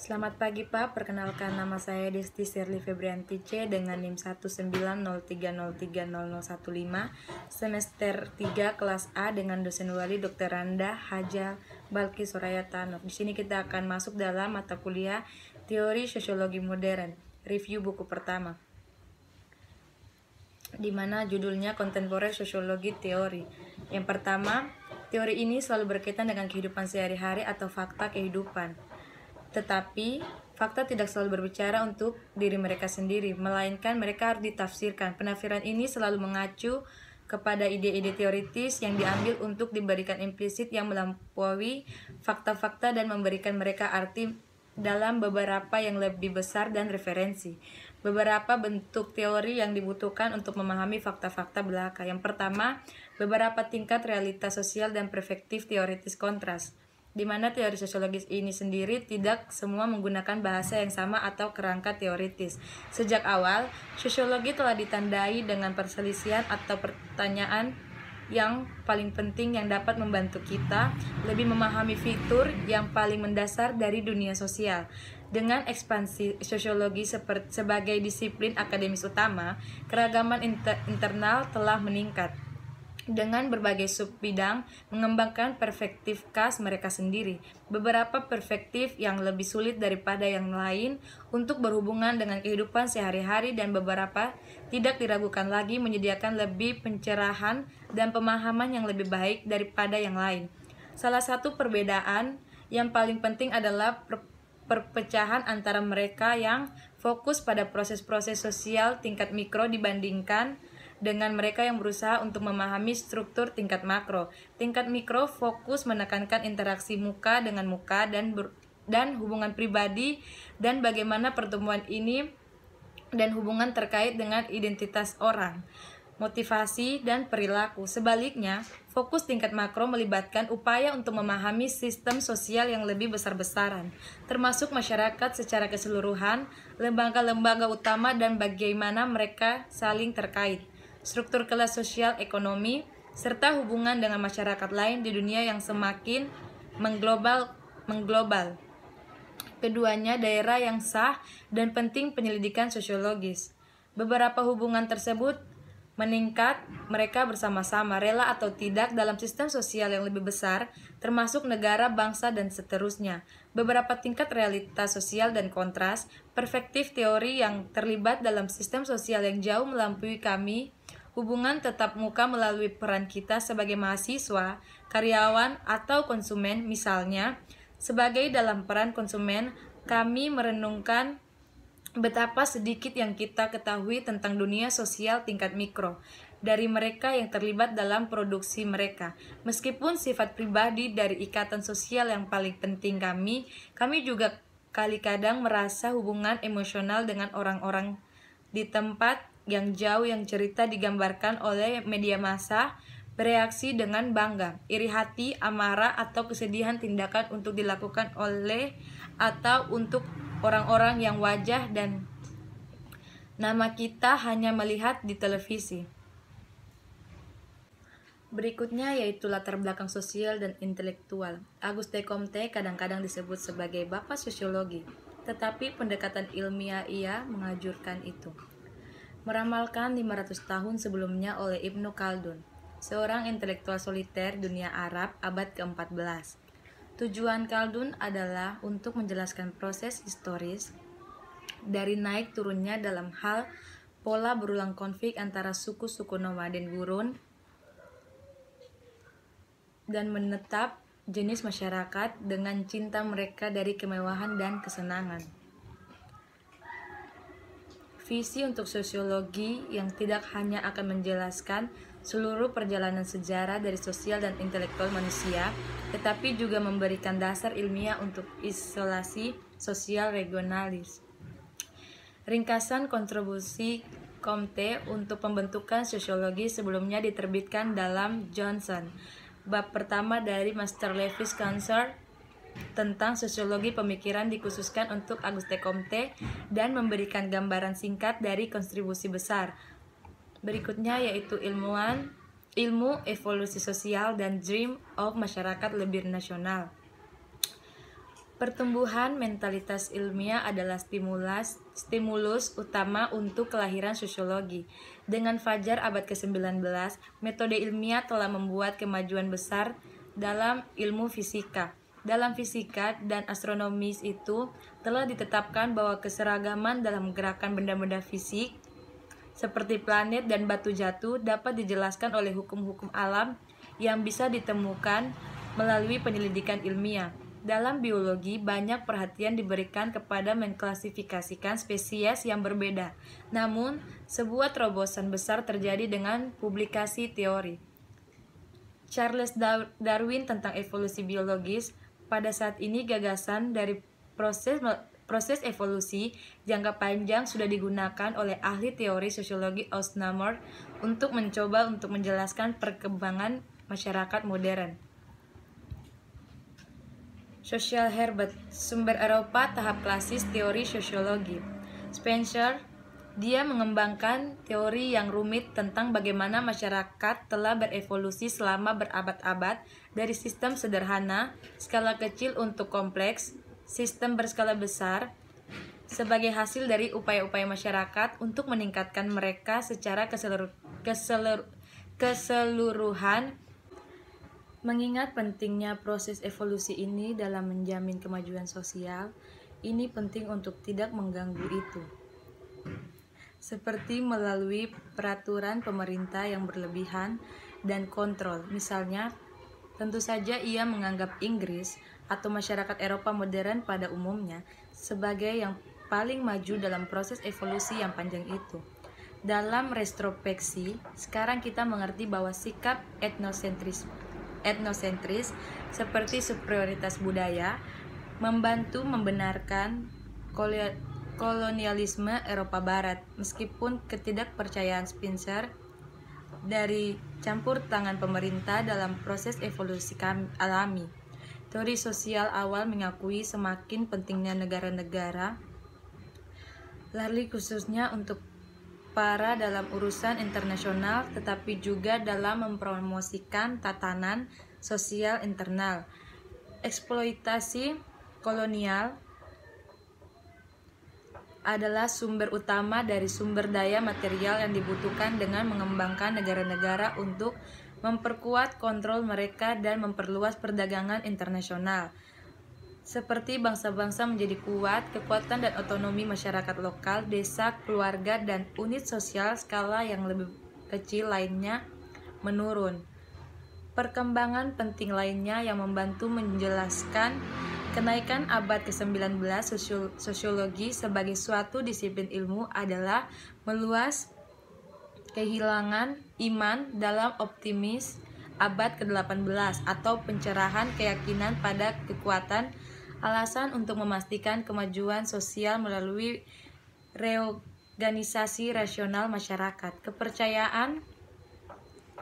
Selamat pagi Pak, perkenalkan nama saya Desti Sirli Febrianti C dengan NIM 19030300015 semester 3 kelas A dengan dosen wali Dr. Randa Haja Balki Soraya nah, Di sini kita akan masuk dalam mata kuliah Teori Sosiologi Modern, review buku pertama di mana judulnya Kontemporer Sosiologi Teori. Yang pertama, teori ini selalu berkaitan dengan kehidupan sehari-hari atau fakta kehidupan. Tetapi, fakta tidak selalu berbicara untuk diri mereka sendiri, melainkan mereka harus ditafsirkan. Penafsiran ini selalu mengacu kepada ide-ide teoritis yang diambil untuk diberikan implisit yang melampaui fakta-fakta dan memberikan mereka arti dalam beberapa yang lebih besar dan referensi. Beberapa bentuk teori yang dibutuhkan untuk memahami fakta-fakta belaka. Yang pertama, beberapa tingkat realitas sosial dan perspektif teoritis kontras di mana teori sosiologis ini sendiri tidak semua menggunakan bahasa yang sama atau kerangka teoritis. Sejak awal, sosiologi telah ditandai dengan perselisihan atau pertanyaan yang paling penting yang dapat membantu kita lebih memahami fitur yang paling mendasar dari dunia sosial. Dengan ekspansi sosiologi sebagai disiplin akademis utama, keragaman inter internal telah meningkat dengan berbagai sub bidang mengembangkan perspektif khas mereka sendiri. Beberapa perspektif yang lebih sulit daripada yang lain untuk berhubungan dengan kehidupan sehari-hari dan beberapa tidak diragukan lagi menyediakan lebih pencerahan dan pemahaman yang lebih baik daripada yang lain. Salah satu perbedaan yang paling penting adalah per perpecahan antara mereka yang fokus pada proses-proses sosial tingkat mikro dibandingkan dengan mereka yang berusaha untuk memahami struktur tingkat makro. Tingkat mikro fokus menekankan interaksi muka dengan muka dan ber, dan hubungan pribadi dan bagaimana pertemuan ini dan hubungan terkait dengan identitas orang motivasi, dan perilaku. Sebaliknya, fokus tingkat makro melibatkan upaya untuk memahami sistem sosial yang lebih besar-besaran, termasuk masyarakat secara keseluruhan, lembaga-lembaga utama, dan bagaimana mereka saling terkait struktur kelas sosial ekonomi, serta hubungan dengan masyarakat lain di dunia yang semakin mengglobal mengglobal. Keduanya daerah yang sah dan penting penyelidikan sosiologis. Beberapa hubungan tersebut meningkat mereka bersama-sama rela atau tidak dalam sistem sosial yang lebih besar, termasuk negara, bangsa, dan seterusnya. Beberapa tingkat realitas sosial dan kontras, perspektif teori yang terlibat dalam sistem sosial yang jauh melampaui kami Hubungan tetap muka melalui peran kita sebagai mahasiswa, karyawan, atau konsumen misalnya. Sebagai dalam peran konsumen, kami merenungkan betapa sedikit yang kita ketahui tentang dunia sosial tingkat mikro dari mereka yang terlibat dalam produksi mereka. Meskipun sifat pribadi dari ikatan sosial yang paling penting kami, kami juga kali kadang merasa hubungan emosional dengan orang-orang di tempat yang jauh yang cerita digambarkan oleh media massa bereaksi dengan bangga, iri hati, amarah, atau kesedihan tindakan untuk dilakukan oleh atau untuk orang-orang yang wajah dan nama kita hanya melihat di televisi. Berikutnya yaitu latar belakang sosial dan intelektual. Agus Comte kadang-kadang disebut sebagai bapak sosiologi, tetapi pendekatan ilmiah ia mengajurkan itu meramalkan 500 tahun sebelumnya oleh Ibnu Khaldun, seorang intelektual soliter dunia Arab abad ke-14. Tujuan Khaldun adalah untuk menjelaskan proses historis dari naik turunnya dalam hal pola berulang konflik antara suku-suku nomaden gurun dan menetap jenis masyarakat dengan cinta mereka dari kemewahan dan kesenangan visi untuk sosiologi yang tidak hanya akan menjelaskan seluruh perjalanan sejarah dari sosial dan intelektual manusia, tetapi juga memberikan dasar ilmiah untuk isolasi sosial regionalis. Ringkasan kontribusi Comte untuk pembentukan sosiologi sebelumnya diterbitkan dalam Johnson, bab pertama dari Master Levis Concert tentang sosiologi pemikiran dikhususkan untuk Auguste Comte dan memberikan gambaran singkat dari kontribusi besar. Berikutnya yaitu ilmuwan, ilmu evolusi sosial dan dream of masyarakat lebih nasional. Pertumbuhan mentalitas ilmiah adalah stimulus, stimulus utama untuk kelahiran sosiologi. Dengan fajar abad ke-19, metode ilmiah telah membuat kemajuan besar dalam ilmu fisika dalam fisika dan astronomis itu telah ditetapkan bahwa keseragaman dalam gerakan benda-benda fisik seperti planet dan batu jatuh dapat dijelaskan oleh hukum-hukum alam yang bisa ditemukan melalui penyelidikan ilmiah. Dalam biologi, banyak perhatian diberikan kepada mengklasifikasikan spesies yang berbeda. Namun, sebuah terobosan besar terjadi dengan publikasi teori. Charles Darwin tentang evolusi biologis pada saat ini gagasan dari proses proses evolusi jangka panjang sudah digunakan oleh ahli teori sosiologi Osnamor untuk mencoba untuk menjelaskan perkembangan masyarakat modern. Social Herbert, sumber Eropa tahap klasis teori sosiologi. Spencer, dia mengembangkan teori yang rumit tentang bagaimana masyarakat telah berevolusi selama berabad-abad dari sistem sederhana, skala kecil untuk kompleks, sistem berskala besar, sebagai hasil dari upaya-upaya masyarakat untuk meningkatkan mereka secara keselur keselur keseluruhan Mengingat pentingnya proses evolusi ini dalam menjamin kemajuan sosial, ini penting untuk tidak mengganggu itu seperti melalui peraturan pemerintah yang berlebihan dan kontrol. Misalnya, tentu saja ia menganggap Inggris atau masyarakat Eropa modern pada umumnya sebagai yang paling maju dalam proses evolusi yang panjang itu. Dalam retrospeksi, sekarang kita mengerti bahwa sikap etnosentris etnosentris seperti superioritas budaya membantu membenarkan kolonialisme Eropa Barat. Meskipun ketidakpercayaan Spencer dari campur tangan pemerintah dalam proses evolusi alami. Teori sosial awal mengakui semakin pentingnya negara-negara, lari khususnya untuk para dalam urusan internasional, tetapi juga dalam mempromosikan tatanan sosial internal. Eksploitasi kolonial adalah sumber utama dari sumber daya material yang dibutuhkan dengan mengembangkan negara-negara untuk memperkuat kontrol mereka dan memperluas perdagangan internasional. Seperti bangsa-bangsa menjadi kuat, kekuatan dan otonomi masyarakat lokal, desa, keluarga, dan unit sosial skala yang lebih kecil lainnya menurun. Perkembangan penting lainnya yang membantu menjelaskan Kenaikan abad ke-19 sosiologi sebagai suatu disiplin ilmu adalah meluas kehilangan iman dalam optimis abad ke-18 atau pencerahan keyakinan pada kekuatan alasan untuk memastikan kemajuan sosial melalui reorganisasi rasional masyarakat. Kepercayaan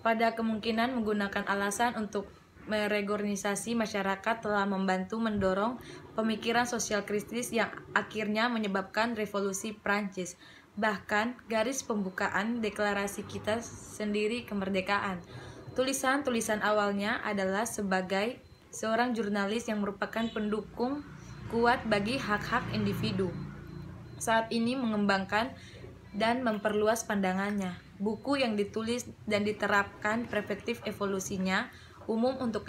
pada kemungkinan menggunakan alasan untuk meregornisasi masyarakat telah membantu mendorong pemikiran sosial kritis yang akhirnya menyebabkan revolusi Prancis. Bahkan garis pembukaan deklarasi kita sendiri kemerdekaan. Tulisan-tulisan awalnya adalah sebagai seorang jurnalis yang merupakan pendukung kuat bagi hak-hak individu. Saat ini mengembangkan dan memperluas pandangannya. Buku yang ditulis dan diterapkan perspektif evolusinya umum untuk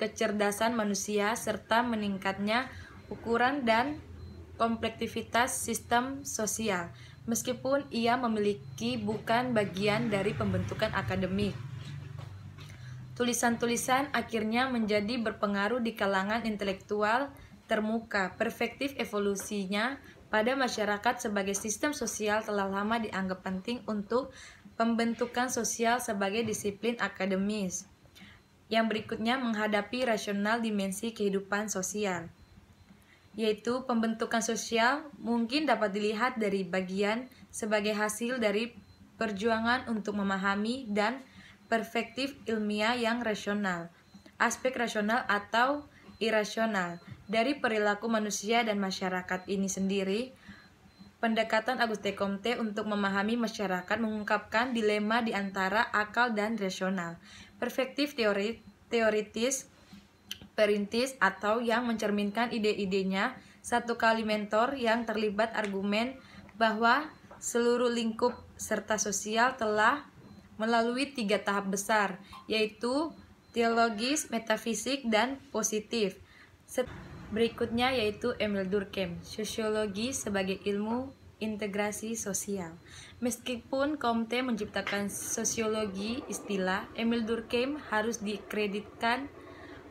kecerdasan manusia serta meningkatnya ukuran dan komplektivitas sistem sosial. Meskipun ia memiliki bukan bagian dari pembentukan akademik, tulisan-tulisan akhirnya menjadi berpengaruh di kalangan intelektual termuka. Perspektif evolusinya pada masyarakat sebagai sistem sosial telah lama dianggap penting untuk pembentukan sosial sebagai disiplin akademis yang berikutnya menghadapi rasional dimensi kehidupan sosial, yaitu pembentukan sosial mungkin dapat dilihat dari bagian sebagai hasil dari perjuangan untuk memahami dan perspektif ilmiah yang rasional, aspek rasional atau irasional dari perilaku manusia dan masyarakat ini sendiri Pendekatan Auguste Comte untuk memahami masyarakat mengungkapkan dilema di antara akal dan rasional. Perspektif teori, teoritis, perintis atau yang mencerminkan ide-idenya, satu kali mentor yang terlibat argumen bahwa seluruh lingkup serta sosial telah melalui tiga tahap besar, yaitu teologis, metafisik, dan positif. Set Berikutnya yaitu Emil Durkheim, sosiologi sebagai ilmu integrasi sosial. Meskipun Comte menciptakan sosiologi istilah, Emil Durkheim harus dikreditkan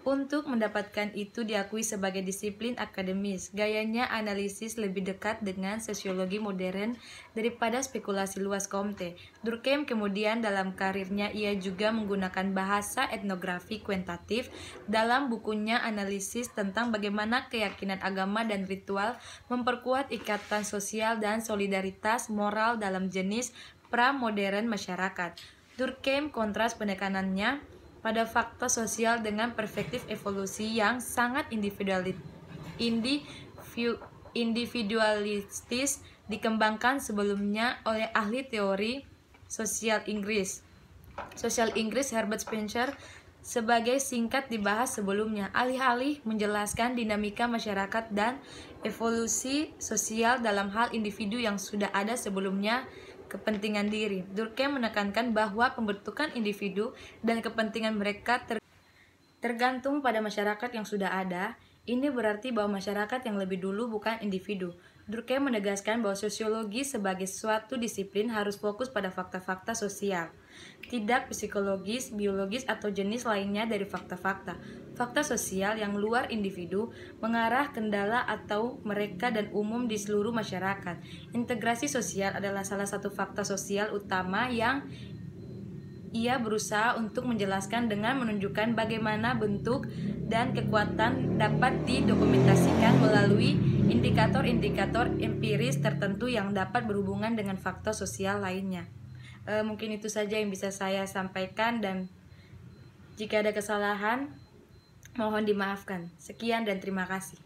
untuk mendapatkan itu diakui sebagai disiplin akademis. Gayanya analisis lebih dekat dengan sosiologi modern daripada spekulasi luas Comte. Durkheim kemudian dalam karirnya ia juga menggunakan bahasa etnografi kuantitatif dalam bukunya analisis tentang bagaimana keyakinan agama dan ritual memperkuat ikatan sosial dan solidaritas moral dalam jenis pramodern masyarakat. Durkheim kontras penekanannya pada fakta sosial dengan perspektif evolusi yang sangat individualis individualistis dikembangkan sebelumnya oleh ahli teori sosial Inggris. Sosial Inggris Herbert Spencer sebagai singkat dibahas sebelumnya, alih-alih menjelaskan dinamika masyarakat dan evolusi sosial dalam hal individu yang sudah ada sebelumnya, kepentingan diri. Durkheim menekankan bahwa pembentukan individu dan kepentingan mereka ter tergantung pada masyarakat yang sudah ada. Ini berarti bahwa masyarakat yang lebih dulu bukan individu. Durkheim menegaskan bahwa sosiologi sebagai suatu disiplin harus fokus pada fakta-fakta sosial tidak psikologis, biologis, atau jenis lainnya dari fakta-fakta. Fakta sosial yang luar individu mengarah kendala atau mereka dan umum di seluruh masyarakat. Integrasi sosial adalah salah satu fakta sosial utama yang ia berusaha untuk menjelaskan dengan menunjukkan bagaimana bentuk dan kekuatan dapat didokumentasikan melalui indikator-indikator empiris tertentu yang dapat berhubungan dengan fakta sosial lainnya. E, mungkin itu saja yang bisa saya sampaikan dan jika ada kesalahan mohon dimaafkan. Sekian dan terima kasih.